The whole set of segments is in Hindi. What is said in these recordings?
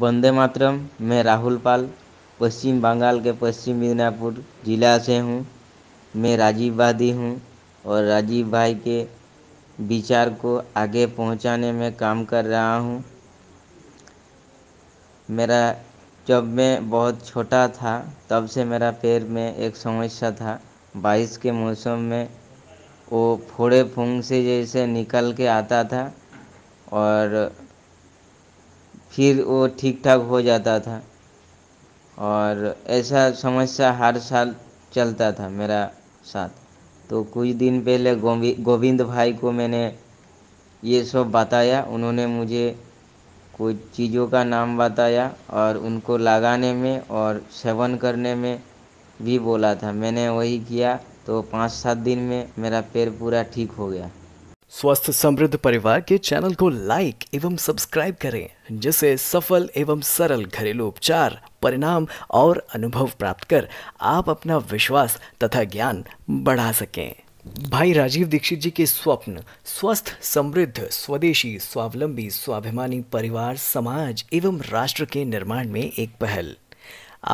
वंदे मातरम मैं राहुल पाल पश्चिम बंगाल के पश्चिम मिदनापुर जिला से हूँ मैं राजीव वादी हूँ और राजीव भाई के विचार को आगे पहुँचाने में काम कर रहा हूँ मेरा जब मैं बहुत छोटा था तब से मेरा पैर में एक समस्या था बारिश के मौसम में वो फोड़े फूंग से जैसे निकल के आता था और फिर वो ठीक ठाक हो जाता था और ऐसा समस्या हर साल चलता था मेरा साथ तो कुछ दिन पहले गोविंद भाई को मैंने ये सब बताया उन्होंने मुझे कुछ चीज़ों का नाम बताया और उनको लगाने में और सेवन करने में भी बोला था मैंने वही किया तो पाँच सात दिन में मेरा पैर पूरा ठीक हो गया स्वस्थ समृद्ध परिवार के चैनल को लाइक एवं सब्सक्राइब करें जिससे सफल एवं सरल घरेलू उपचार परिणाम और अनुभव प्राप्त कर आप अपना विश्वास तथा ज्ञान बढ़ा सकें भाई राजीव दीक्षित जी के स्वप्न स्वस्थ समृद्ध स्वदेशी स्वावलंबी स्वाभिमानी परिवार समाज एवं राष्ट्र के निर्माण में एक पहल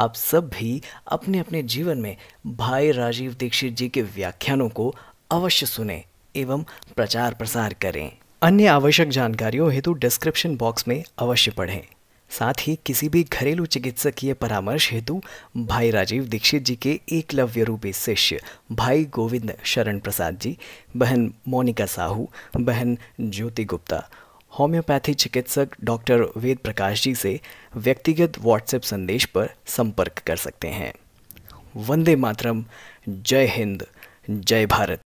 आप सब भी अपने अपने जीवन में भाई राजीव दीक्षित जी के व्याख्यानों को अवश्य सुने एवं प्रचार प्रसार करें अन्य आवश्यक जानकारियों हेतु डिस्क्रिप्शन बॉक्स में अवश्य पढ़ें साथ ही किसी भी घरेलू चिकित्सकीय परामर्श हेतु भाई राजीव दीक्षित जी के एकलव्य रूपी शिष्य भाई गोविंद शरण प्रसाद जी बहन मोनिका साहू बहन ज्योति गुप्ता होम्योपैथी चिकित्सक डॉक्टर वेद प्रकाश जी से व्यक्तिगत व्हाट्सएप संदेश पर संपर्क कर सकते हैं वंदे मातरम जय हिंद जय भारत